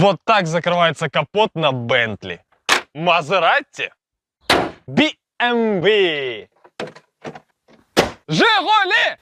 Вот так закрывается капот на Бентли. Мазератти. BMW. Жигули!